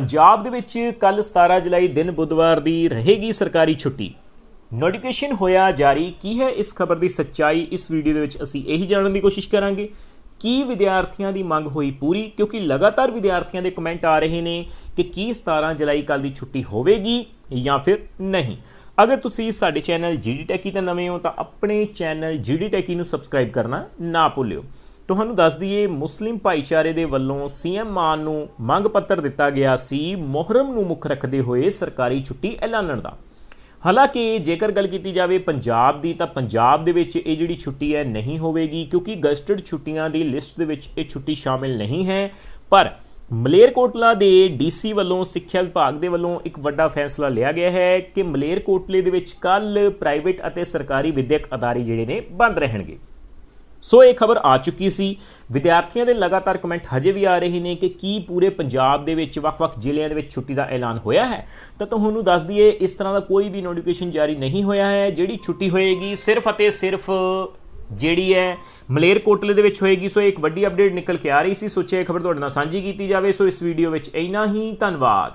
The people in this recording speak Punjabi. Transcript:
ਪੰਜਾਬ ਦੇ ਵਿੱਚ ਕੱਲ 17 ਜੁਲਾਈ ਦਿਨ ਬੁੱਧਵਾਰ ਦੀ ਰਹੇਗੀ ਸਰਕਾਰੀ ਛੁੱਟੀ ਨੋਟੀਫਿਕੇਸ਼ਨ ਹੋਇਆ ਜਾਰੀ ਕੀ ਹੈ ਇਸ ਖਬਰ ਦੀ ਸੱਚਾਈ ਇਸ ਵੀਡੀਓ ਦੇ ਵਿੱਚ ਅਸੀਂ ਇਹੀ ਜਾਣਨ ਦੀ ਕੋਸ਼ਿਸ਼ ਕਰਾਂਗੇ ਕੀ ਵਿਦਿਆਰਥੀਆਂ ਦੀ ਮੰਗ ਹੋਈ ਪੂਰੀ ਕਿਉਂਕਿ ਲਗਾਤਾਰ ਵਿਦਿਆਰਥੀਆਂ ਦੇ ਕਮੈਂਟ ਆ ਰਹੇ ਨੇ ਕਿ ਕੀ 17 ਜੁਲਾਈ ਕੱਲ ਦੀ ਛੁੱਟੀ ਹੋਵੇਗੀ ਜਾਂ ਫਿਰ ਨਹੀਂ ਅਗਰ ਤੁਸੀਂ ਸਾਡੇ ਚੈਨਲ ਜੀਡੀ ਟੈਕੀ ਤੇ ਨਵੇਂ ਹੋ ਤਾਂ ਆਪਣੇ ਚੈਨਲ ਜੀਡੀ ਟੈਕੀ ਨੂੰ ਸਬਸਕ੍ਰਾਈਬ ਕਰਨਾ ਨਾ ਭੁੱਲਿਓ ਤੁਹਾਨੂੰ ਦੱਸ ਦਈਏ ਮੁਸਲਿਮ ਭਾਈਚਾਰੇ ਦੇ ਵੱਲੋਂ ਸੀਐਮ ਮਾਨ ਨੂੰ ਮੰਗ ਪੱਤਰ ਦਿੱਤਾ ਗਿਆ ਸੀ ਮੁਹਰਮ ਨੂੰ ਮੁੱਖ ਰੱਖਦੇ ਹੋਏ ਸਰਕਾਰੀ ਛੁੱਟੀ ਐਲਾਨਣ ਦਾ ਹਾਲਾਂਕਿ ਜੇਕਰ ਗੱਲ ਕੀਤੀ ਜਾਵੇ ਪੰਜਾਬ ਦੀ ਤਾਂ ਪੰਜਾਬ ਦੇ ਵਿੱਚ ਇਹ ਜਿਹੜੀ ਛੁੱਟੀ ਹੈ ਨਹੀਂ ਹੋਵੇਗੀ ਕਿਉਂਕਿ ਗਸਟਡ ਛੁੱਟੀਆਂ ਦੀ ਲਿਸਟ ਦੇ ਵਿੱਚ ਇਹ ਛੁੱਟੀ ਸ਼ਾਮਿਲ ਨਹੀਂ ਹੈ ਪਰ ਮਲੇਰਕੋਟਲਾ ਦੇ ਡੀਸੀ ਵੱਲੋਂ ਸਿੱਖਿਆ ਵਿਭਾਗ ਦੇ ਵੱਲੋਂ ਇੱਕ ਵੱਡਾ ਫੈਸਲਾ ਲਿਆ ਗਿਆ ਹੈ ਕਿ ਮਲੇਰਕੋਟਲੇ ਦੇ ਵਿੱਚ ਕੱਲ ਪ੍ਰਾਈਵੇਟ ਅਤੇ ਸਰਕਾਰੀ ਵਿਦਿਅਕ ਅਦਾਰੇ ਜਿਹੜੇ ਨੇ ਬੰਦ ਰਹਿਣਗੇ ਸੋ ਇਹ ਖਬਰ ਆ ਚੁੱਕੀ ਸੀ ਵਿਦਿਆਰਥੀਆਂ ਦੇ ਲਗਾਤਾਰ ਕਮੈਂਟ ਹਜੇ ਵੀ ਆ ਰਹੇ ਨੇ ਕਿ ਕੀ ਪੂਰੇ ਪੰਜਾਬ ਦੇ ਵਿੱਚ ਵੱਖ-ਵੱਖ ਜ਼ਿਲ੍ਹਿਆਂ ਦੇ ਵਿੱਚ ਛੁੱਟੀ ਦਾ ਐਲਾਨ ਹੋਇਆ ਹੈ ਤਾਂ ਤੁਹਾਨੂੰ ਦੱਸ ਦਈਏ ਇਸ ਤਰ੍ਹਾਂ ਦਾ ਕੋਈ ਵੀ ਨੋਟੀਫਿਕੇਸ਼ਨ ਜਾਰੀ ਨਹੀਂ ਹੋਇਆ ਹੈ ਜਿਹੜੀ ਛੁੱਟੀ ਹੋਏਗੀ ਸਿਰਫ ਅਤੇ ਸਿਰਫ ਜਿਹੜੀ ਹੈ ਮਲੇਰ ਕੋਟਲੇ ਦੇ ਵਿੱਚ ਹੋਏਗੀ ਸੋ ਇੱਕ ਵੱਡੀ ਅਪਡੇਟ ਨਿਕਲ ਕੇ ਆ ਰਹੀ ਸੀ ਸੋ ਇਹ ਖਬਰ ਤੁਹਾਡੇ ਨਾਲ ਸਾਂਝੀ ਕੀਤੀ ਜਾਵੇ ਸੋ ਇਸ ਵੀਡੀਓ ਵਿੱਚ ਇੰਨਾ ਹੀ ਧੰਨਵਾਦ